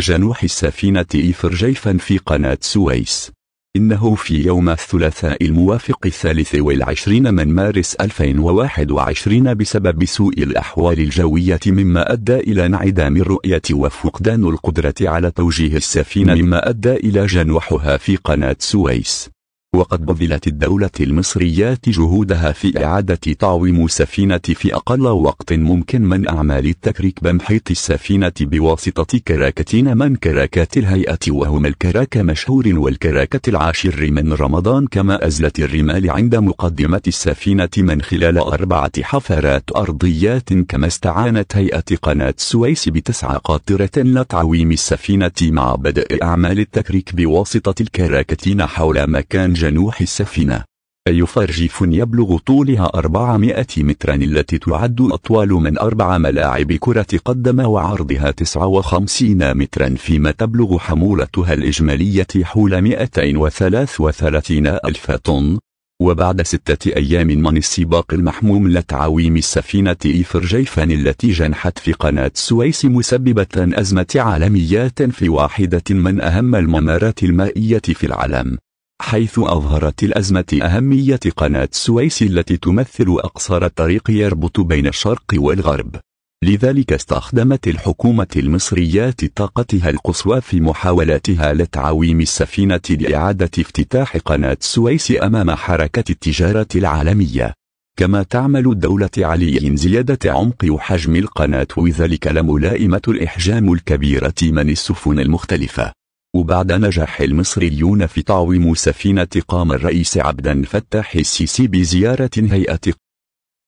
جنوح السفينة إيفر جيفا في قناة سويس إنه في يوم الثلاثاء الموافق الثالث والعشرين من مارس 2021 بسبب سوء الأحوال الجوية مما أدى إلى انعدام الرؤية وفقدان القدرة على توجيه السفينة مما أدى إلى جنوحها في قناة سويس وقد بذلت الدولة المصرية جهودها في إعادة تعويم السفينة في أقل وقت ممكن من أعمال التكريك بمحيط السفينة بواسطة كراكتين من كراكات الهيئة وهما الكراك مشهور والكراكة العاشر من رمضان كما أزلت الرمال عند مقدمة السفينة من خلال أربعة حفرات أرضيات كما استعانت هيئة قناة السويس بتسعة قاطرة لتعويم السفينة مع بدء أعمال التكريك بواسطة الكراكتين حول مكان جديد جنوح السفينة أي فرجيف يبلغ طولها 400 مترا التي تعد أطول من أربع ملاعب كرة قدم وعرضها 59 مترا فيما تبلغ حمولتها الإجمالية حول 233 ألف طن وبعد ستة أيام من السباق المحموم لتعويم السفينة إفرجيفان التي جنحت في قناة السويس مسببة أزمة عالميات في واحدة من أهم الممارات المائية في العالم حيث أظهرت الأزمة أهمية قناة السويس التي تمثل أقصر الطريق يربط بين الشرق والغرب لذلك استخدمت الحكومة المصرية طاقتها القصوى في محاولاتها لتعويم السفينة لإعادة افتتاح قناة السويس أمام حركة التجارة العالمية كما تعمل الدولة علي زيادة عمق وحجم القناة وذلك لملائمة الإحجام الكبيرة من السفن المختلفة وبعد نجاح المصريون في تعويم سفينة قام الرئيس عبد الفتاح السيسي بزيارة هيئة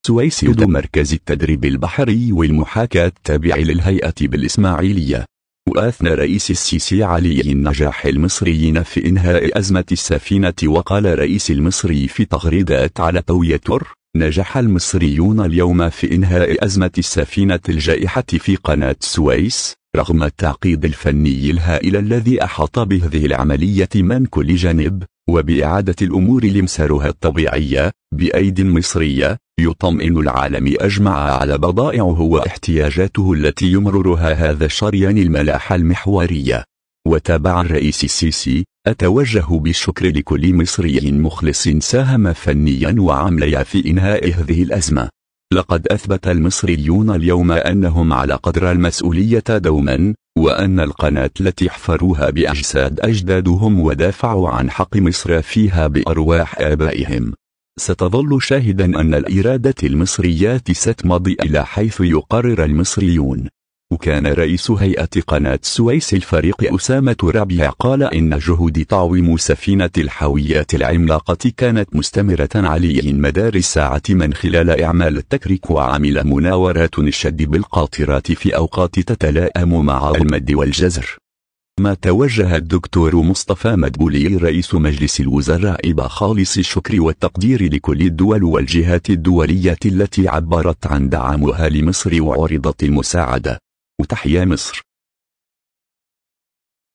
سويس يد مركز التدريب البحري والمحاكاة التابع للهيئة بالإسماعيلية وأثنى رئيس السيسي علي نجاح المصريين في إنهاء أزمة السفينة وقال رئيس المصري في تغريدات على تويتر نجح المصريون اليوم في إنهاء أزمة السفينة الجائحة في قناة سويس رغم التعقيد الفني الهائل الذي أحاط بهذه العملية من كل جانب وبإعادة الأمور لمسارها الطبيعية بأيد مصرية يطمئن العالم أجمع على بضائعه واحتياجاته التي يمررها هذا الشريان الملاحة المحورية وتابع الرئيس السيسي أتوجه بالشكر لكل مصري مخلص ساهم فنيا وعمليا في إنهاء هذه الأزمة لقد أثبت المصريون اليوم أنهم على قدر المسؤولية دوما وأن القناة التي حفروها بأجساد أجدادهم ودافعوا عن حق مصر فيها بأرواح آبائهم ستظل شاهدا أن الإرادة المصريات ستمضي إلى حيث يقرر المصريون وكان رئيس هيئة قناة سويس الفريق أسامة ربيع قال إن جهود تعويم سفينة الحاويات العملاقة كانت مستمرة علي مدار الساعة من خلال إعمال التكريك وعمل مناورات الشد بالقاطرات في أوقات تتلائم مع المد والجزر ما توجه الدكتور مصطفى مدبولي رئيس مجلس الوزراء بخالص الشكر والتقدير لكل الدول والجهات الدولية التي عبرت عن دعمها لمصر وعرضت المساعدة وتحيا مصر